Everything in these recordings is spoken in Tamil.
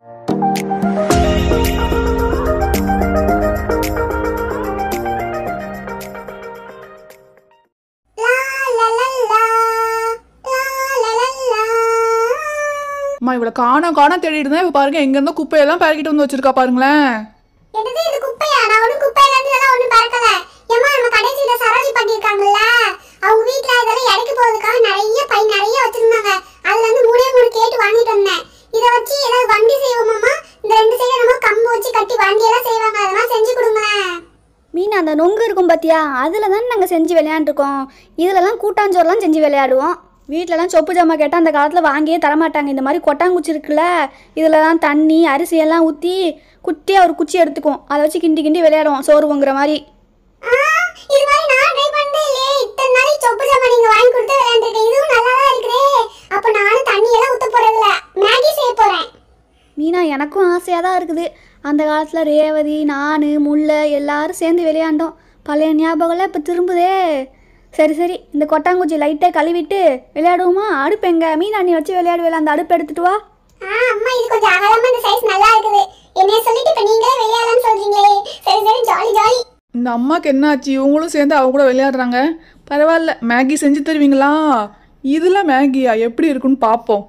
அம்மா இவளை காண காண தேடிட்டு இருந்தேன் இப்போ பாருங்க எங்க இருந்தோ குப்பையெல்லாம் பறக்கிட்டு வந்து வச்சிருக்கா பாருங்களேன் என்னது இது குப்பையா நான் ஒன்றும் குப்பையில இருந்து இதெல்லாம் ஒன்றும் பறக்கல ஏமா நம்ம கடைசியில் சரோஜி பண்ணியிருக்காங்கல்ல அவங்க வீட்டில் இதெல்லாம் இறக்கி போகிறதுக்காக நிறைய பை நிறைய வச்சிருந்தாங்க அதுல இருந்து மூணே மூணு கேட்டு வாங்கிட்டு பார்த்தியா அதில் தான் நாங்கள் செஞ்சு விளையாண்டுருக்கோம் இதிலலாம் கூட்டாஞ்சோறுலாம் செஞ்சு விளையாடுவோம் வீட்டிலலாம் சொப்பு ஜாமா கேட்டால் அந்த காலத்தில் வாங்கியே தரமாட்டாங்க இந்த மாதிரி கொட்டாங்குச்சி இருக்குல்ல இதில் தான் தண்ணி அரிசியெல்லாம் ஊற்றி குட்டியாக ஒரு குச்சி எடுத்துக்குவோம் அதை வச்சு கிண்டி கிண்டி விளையாடுவோம் சோறு பொங்குற மாதிரி மீனா எனக்கும் ஆசையாக தான் இருக்குது அந்த காலத்தில் ரேவதி நான் முல்லை எல்லாரும் சேர்ந்து விளையாண்டோம் பழைய ஞாபகம்லாம் இப்போ திரும்புதே சரி சரி இந்த கொட்டாங்குச்சி லைட்டாக கழுவிட்டு விளையாடுவோமா அடுப்பு எங்க மீனாணி வச்சு விளையாடுவேல அந்த அடுப்பு எடுத்துட்டு வா அம்மா இது கொஞ்சம் அகலமா இந்த சைஸ் நல்லா இருக்குது என்ன சொல்லிட்டு இப்போ நீங்களே விளையாடலாம்னு சொல்றீங்களே சரி சரி ஜாலி ஜாலி இந்த அம்மாக்கு என்னாச்சு இவங்களும் சேர்ந்து அவங்க கூட விளையாடுறாங்க பரவாயில்ல மேகி செஞ்சு தருவீங்களா இதெல்லாம் மேகியா எப்படி இருக்குன்னு பார்ப்போம்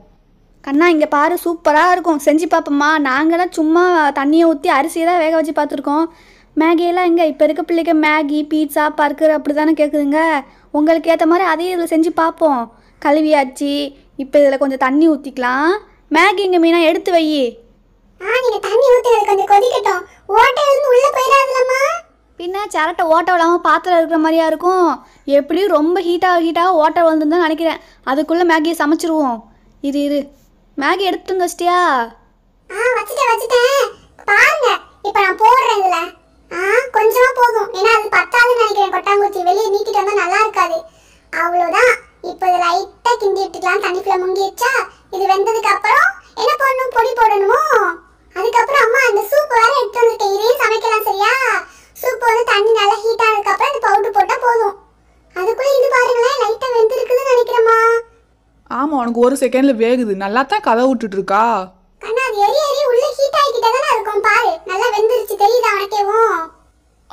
கண்ணா இங்கே பாரு சூப்பராக இருக்கும் செஞ்சு பார்ப்போம்மா நாங்களாம் சும்மா தண்ணியை ஊற்றி அரிசியை தான் வேக வச்சு பார்த்துருக்கோம் மேகியெல்லாம் எங்கே இப்போ இருக்க பிள்ளைக்கு மேகி பீட்சா பர்கர் அப்படி தானே கேட்குதுங்க உங்களுக்கு ஏற்ற மாதிரி அதையும் இதில் செஞ்சு பார்ப்போம் கழுவியாச்சு இப்போ இதில் கொஞ்சம் தண்ணி ஊற்றிக்கலாம் மேகி இங்கே மீனா எடுத்து வை பின்ன சரட்டை ஓட்ட விடாமல் பாத்திரம் இருக்கிற மாதிரியா இருக்கும் எப்படியும் ரொம்ப ஹீட்டாக ஹீட்டாக ஓட்ட வந்துருந்தா நினைக்கிறேன் அதுக்குள்ளே மேகியை சமைச்சிருவோம் இது இரு மேகி எடுத்துங்க வச்சிட்டியா வச்சிட்டேன் வச்சுட்டேன் பாருங்க இப்போ நான் போடுறேன்ல ஆ கொஞ்சமா போதும் ஏன்னா அது பத்தாதுன்னு நினைக்கிறேன் கொட்டாங்குச்சி வெளியே நீட்டிட்டு வந்தா நல்லா இருக்காது அவ்வளோதான் இப்போ இது லைட்டாக கிண்டி விட்டுக்கலாம் தண்ணிக்குள்ள முங்கிடுச்சா இது வெந்ததுக்கு அப்புறம் என்ன போடணும் பொடி போடணுமோ அதுக்கப்புறம் அம்மா அந்த சூப் வேற எடுத்து வந்துட்டேன் இதையும் சமைக்கலாம் சரியா சூப் வந்து தண்ணி நல்லா ஹீட் ஆனதுக்கு அப்புறம் இந்த பவுடர் போட்டால் போதும் அதுக்குள்ள இது பாருங்களேன் லைட்டாக வெந்திருக்குதுன்னு நினைக்கிறேம்மா ஆமாம் உனக்கு ஒரு செகண்டில் வேகுது நல்லா தான் கதை விட்டுட்டு இருக்கா இருக்கும் பாரு நல்லா வெந்துருச்சு தெரியுதா உனக்கேவும்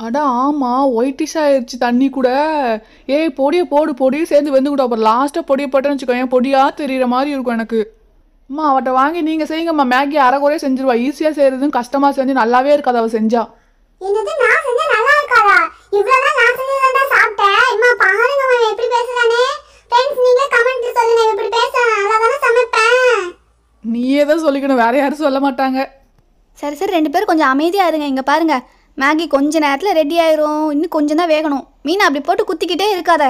அட ஆமா ஒயிட்டிஷ் ஆயிடுச்சு தண்ணி கூட ஏய் பொடியை போடு பொடியை சேர்ந்து வெந்து கூட அப்புறம் லாஸ்ட்டாக பொடியை போட்டேன்னு வச்சுக்கோங்க பொடியா தெரியுற மாதிரி இருக்கும் எனக்கு அம்மா அவட்ட வாங்கி நீங்கள் செய்யுங்கம்மா மேகி அரைக்குறையே செஞ்சிருவா ஈஸியாக செய்கிறதும் கஷ்டமா செஞ்சு நல்லாவே இருக்காது அவள் செஞ்சா நீயே தான் சொல்லிக்கணும் வேற யாரும் சொல்ல மாட்டாங்க சரி சரி ரெண்டு பேரும் கொஞ்சம் அமைதியாக இருங்க இங்கே பாருங்கள் மேகி கொஞ்ச நேரத்தில் ரெடி ஆயிரும் இன்னும் கொஞ்சம் தான் வேகணும் மீனை அப்படி போட்டு குத்திக்கிட்டே இருக்காத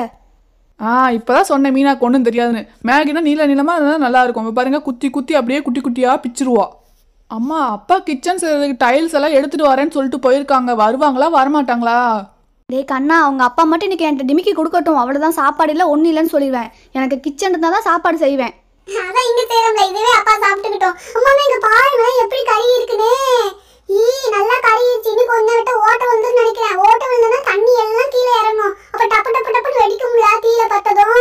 ஆ இப்போதான் சொன்னேன் மீனா ஒன்றும் தெரியாதுன்னு மேகினா நீல நீளமாக இருந்தால் நல்லா இருக்கும் இப்போ பாருங்க குத்தி குத்தி அப்படியே குட்டி குட்டியாக பிச்சிருவா அம்மா அப்பா கிச்சன் செய்யறதுக்கு டைல்ஸ் எல்லாம் எடுத்துட்டு வரேன்னு சொல்லிட்டு போயிருக்காங்க வருவாங்களா வரமாட்டாங்களா டே கண்ணா அவங்க அப்பா மட்டும் இன்னைக்கு என்கிட்ட டிமிக்கி கொடுக்கட்டும் அவ்வளோதான் சாப்பாடு இல்லை ஒன்றும் இல்லைன்னு சொல்லிடுவேன் எனக்கு கிச்சன் இருந்தால் தான் சாப்பாடு செய்வேன் அதான் இங்க சேரம்ல இதுவே அப்பா சாப்பிட்டுக்கிட்டோம் அம்மா இங்க பாருங்க எப்படி கறி இருக்குனே ஈ நல்லா கறி இருந்துச்சு இன்னும் கொஞ்ச விட்டு ஓட்ட வந்து நினைக்கிறேன் ஓட்ட வந்ததுன்னா தண்ணி எல்லாம் கீழே இறங்கும் அப்ப டப்பு டப்பு டப்புன்னு வெடிக்கும்ல கீழே பத்ததும்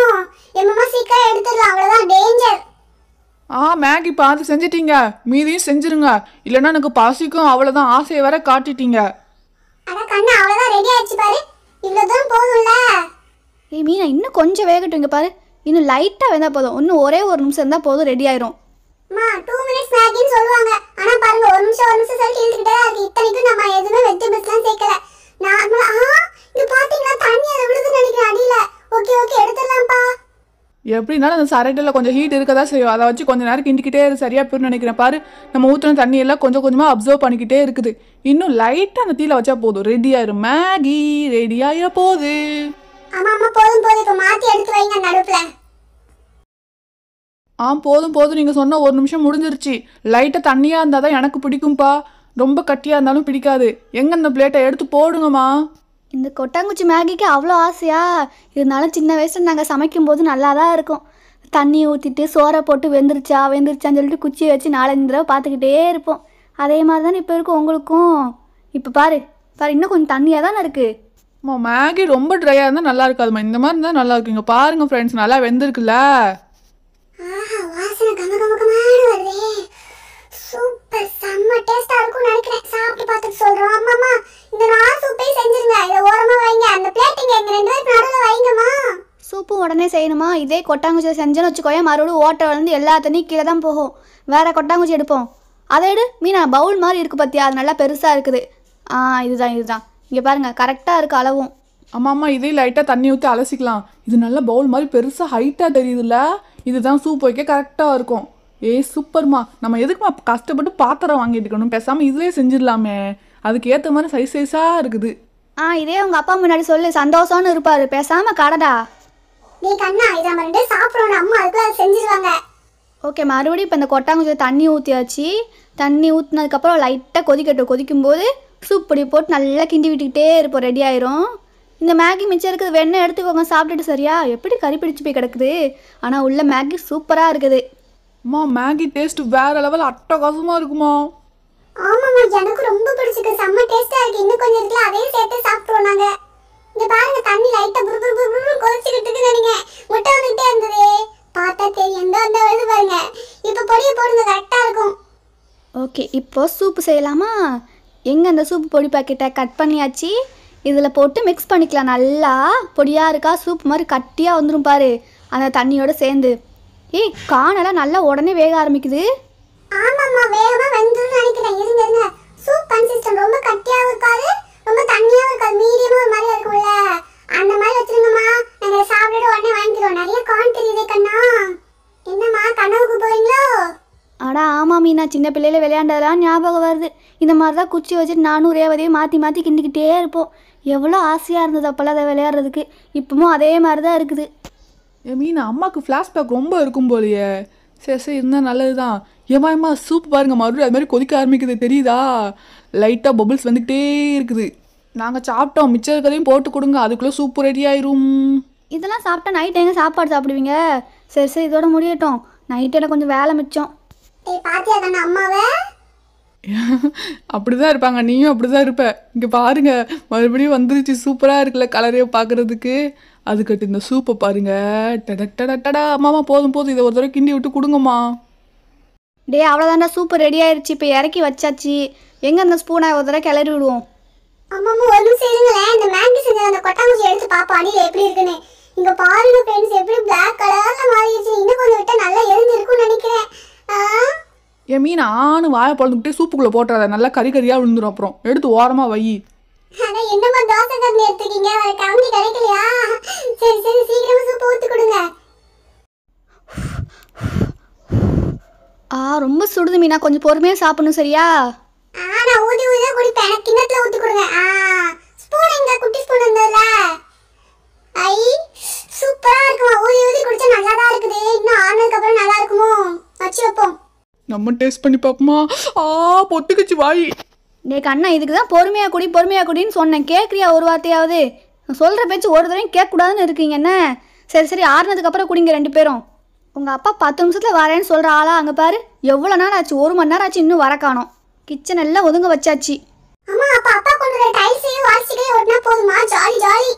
எம்மம்மா சீக்கிரம் எடுத்துடலாம் அவ்வளவுதான் டேஞ்சர் ஆ மேகி பாதி செஞ்சிட்டீங்க மீதியும் செஞ்சிருங்க இல்லைன்னா எனக்கு பசிக்கும் அவ்வளோதான் ஆசையை வர காட்டிட்டீங்க அட கண்ணு அவ்வளோதான் ரெடி ஆயிடுச்சு பாரு இவ்வளோதான் போதும்ல ஏய் மீனா இன்னும் கொஞ்சம் வேகட்டும் இங்கே பாரு இன்னும் லைட்டாக வேணா போதும் இன்னும் ஒரே ஒரு நிமிஷம் இருந்தால் போதும் ரெடி ஆயிரும் டூ மினிட்ஸ் மேகின்னு சொல்லுவாங்க ஒரு நிமிஷம் ஓகே ஓகே எப்படினாலும் அந்த சரட்டில் கொஞ்சம் ஹீட் இருக்க தான் செய்யும் அதை வச்சு கொஞ்சம் நேரம் கிண்டிக்கிட்டே சரியாக போயிடும் நினைக்கிறேன் பாரு நம்ம ஊற்றின தண்ணி எல்லாம் கொஞ்சம் கொஞ்சமாக அப்சர்வ் பண்ணிக்கிட்டே இருக்குது இன்னும் லைட்டாக அந்த தீயில வச்சா போதும் ரெடி ஆயிரும் மேகி ரெடி ஆயிர போகுது ஆமா ஆமா போதும் போதும் இப்ப வைங்க ஆ போதும் போதும் நீங்கள் சொன்ன ஒரு நிமிஷம் முடிஞ்சிருச்சு லைட்டை தண்ணியாக இருந்தால் தான் எனக்கு பிடிக்கும்ப்பா ரொம்ப கட்டியாக இருந்தாலும் பிடிக்காது எங்கே அந்த பிளேட்டை எடுத்து போடுங்கம்மா இந்த கொட்டாங்குச்சி மேகிக்கு அவ்வளோ ஆசையா இருந்தாலும் சின்ன வயசில் நாங்கள் சமைக்கும்போது நல்லா தான் இருக்கும் தண்ணி ஊற்றிட்டு சோறை போட்டு வெந்துருச்சா வெந்துருச்சான்னு சொல்லிட்டு குச்சியை வச்சு நாலஞ்சு தடவை பார்த்துக்கிட்டே இருப்போம் அதே மாதிரி தானே இப்போ இருக்கும் உங்களுக்கும் இப்போ பாரு பாரு இன்னும் கொஞ்சம் தண்ணியாக தானே இருக்குது அம்மா மேகி ரொம்ப ட்ரையாக இருந்தால் நல்லா இருக்காதுமா இந்த மாதிரி இருந்தால் நல்லா இருக்கும் இங்கே பாருங்க ஃப்ரெண்ட்ஸ் நல்லா வெந்திருக்குல்ல சூப்பர் செம்ம நினைக்கிறேன் இந்த வைங்க அந்த வைங்கம்மா சூப்பு உடனே செய்யணுமா இதே கொட்டாங்குச்சி செஞ்சோன்னு வச்சுக்கோயே மறுபடியும் ஓட்டை வளர்ந்து எல்லா தண்ணியும் கீழே தான் போகும் வேற கொட்டாங்குச்சி எடுப்போம் அதை எடு மீனா பவுல் மாதிரி இருக்குது பத்தியா அது நல்லா பெருசாக இருக்குது ஆ இதுதான் இதுதான் இங்கே பாருங்க கரெக்டாக இருக்குது அளவும் அம்மா அம்மா இதே லைட்டாக தண்ணி ஊற்றி அலசிக்கலாம் இது நல்ல பவுல் மாதிரி பெருசாக ஹைட்டாக தெரியுதுல்ல இதுதான் சூப் வைக்க கரெக்டாக இருக்கும் ஏய் சூப்பர்மா நம்ம எதுக்குமா கஷ்டப்பட்டு பாத்திரம் வாங்கிட்டு இருக்கணும் பேசாமல் இதுவே செஞ்சிடலாமே அதுக்கு ஏற்ற மாதிரி சைஸ் சைஸாக இருக்குது ஆ இதே உங்கள் அப்பா முன்னாடி சொல்லு சந்தோஷம்னு இருப்பார் பேசாமல் கடடா நீ கண்ணா இதை நம்ம ரெண்டு அம்மா அதுக்கு செஞ்சிருவாங்க ஓகே மறுபடியும் இப்போ இந்த கொட்டாங்குச்சி தண்ணி ஊற்றியாச்சு தண்ணி ஊற்றினதுக்கப்புறம் லைட்டாக கொதிக்கட்டும் கொதிக்கும்போது சூப் பொடி போட்டு நல்லா கிண்டி விட்டுக்கிட்டே இருப்போம் ரெடி ஆயிரும் இந்த மேகி மிச்சம் இருக்குது வெண்ணெய் எடுத்துக்கோங்க சாப்பிட்டுட்டு சரியா எப்படி கறி பிடிச்சி போய் கிடக்குது ஆனால் உள்ள மேகி சூப்பராக இருக்குது அம்மா மேகி டேஸ்ட் வேற லெவல் அட்டகாசமா இருக்குமா ஆமாம்மா எனக்கு ரொம்ப பிடிச்சிருக்கு செம்ம டேஸ்டா இருக்கு இன்னும் கொஞ்சம் இருக்குல்ல அதையும் சேர்த்து சாப்பிடுவோம் நாங்க இங்க பாருங்க தண்ணி லைட்டா புரு புரு புரு புரு கொதிச்சுக்கிட்டு இருக்கு நீங்க முட்டை வந்துட்டே இருந்தது பார்த்தா தெரியும் எந்த வந்த வருது பாருங்க இப்போ பொடியை போடுங்க கரெக்டா இருக்கும் ஓகே இப்போ சூப்பு செய்யலாமா எங்கே அந்த சூப்பு பொடி பாக்கெட்டை கட் பண்ணியாச்சு இதில் போட்டு மிக்ஸ் பண்ணிக்கலாம் நல்லா பொடியாக இருக்கா சூப் மாதிரி கட்டியாக வந்துடும் பாரு அந்த தண்ணியோடு சேர்ந்து ஏய் காணலாம் நல்லா உடனே வேக ஆரம்பிக்குது ஆமாம்மா நினைக்கிறேன் சூப் ரொம்ப கட்டியாகவும் ரொம்ப தண்ணியாகவும் அந்த மாதிரி நிறைய கண்ணா என்னம்மா ஆமாம் மீனா சின்ன பிள்ளையில விளையாண்டதெல்லாம் ஞாபகம் வருது இந்த மாதிரி தான் குச்சி வச்சுட்டு நானும் ரேவதையும் மாற்றி மாற்றி கிண்டிக்கிட்டே இருப்போம் எவ்வளோ ஆசையாக இருந்தது அப்போல்லாம் அதை விளையாடுறதுக்கு இப்போமும் அதே மாதிரி தான் இருக்குது ஏ மீன் அம்மாவுக்கு ஃப்ளாஷ்பேக் ரொம்ப இருக்கும் போலையே சரி சரி இருந்தால் நல்லது தான் ஏமா ஏமா சூப் பாருங்கள் மறுபடியும் அது மாதிரி கொதிக்க ஆரம்பிக்குது தெரியுதா லைட்டாக பபுள்ஸ் வந்துக்கிட்டே இருக்குது நாங்கள் சாப்பிட்டோம் மிச்சம் இருக்கிறதையும் போட்டு கொடுங்க அதுக்குள்ளே சூப்பு ரெடி ஆயிரும் இதெல்லாம் சாப்பிட்டா நைட் எங்கே சாப்பாடு சாப்பிடுவீங்க சரி சரி இதோட முடியட்டும் நைட்டில் கொஞ்சம் வேலை மிச்சம் பாத்தியா அம்மாவை அப்படி தான் இருப்பாங்க நீயும் அப்படி தான் இருப்ப இங்கே பாருங்க மறுபடியும் வந்துருச்சு சூப்பராக இருக்குல்ல கலரையே பார்க்குறதுக்கு அதுக்கிட்ட இந்த சூப்பை பாருங்க டட டட டடா மாமா போதும் போதும் இதை ஒரு தடவை கிண்டி விட்டு கொடுங்கம்மா டே அவ்வளோதாண்டா சூப்பு ரெடி ஆயிடுச்சு இப்போ இறக்கி வச்சாச்சு எங்கே அந்த ஸ்பூனை ஒரு தடவை கிளறி விடுவோம் அம்மா ஒரு நிமிஷம் இருங்களேன் எப்படி இருக்குன்னு இங்கே பாருங்க எப்படி என் மீன் ஆணு வாயை பழந்துக்கிட்டே சூப்புக்குள்ளே போட்டுறத நல்லா கறி கறியா விழுந்துடும் அப்புறம் எடுத்து ஓரமாக வை சரி ஆ ரொம்ப சுடுது மீனா கொஞ்சம் பொறுமையாக சாப்பிடணும் சரியா நம்ம டேஸ்ட் பண்ணி பார்ப்போமா ஆ பொத்துக்குச்சு வாய் டே கண்ணா இதுக்கு தான் பொறுமையாக குடி பொறுமையாக குடின்னு சொன்னேன் கேட்குறியா ஒரு வார்த்தையாவது சொல்கிற பேச்சு ஒரு தடவையும் கேட்கக்கூடாதுன்னு இருக்கீங்க என்ன சரி சரி ஆறுனதுக்கு அப்புறம் குடிங்க ரெண்டு பேரும் உங்கள் அப்பா பத்து நிமிஷத்தில் வரேன்னு சொல்கிற ஆளா அங்கே பாரு எவ்வளோ நேரம் ஆச்சு ஒரு மணி நேரம் ஆச்சு இன்னும் வர காணும் கிச்சன் எல்லாம் ஒதுங்க வச்சாச்சு அம்மா அப்பா அப்பா கொண்டு போதுமா ஜாலி ஜாலி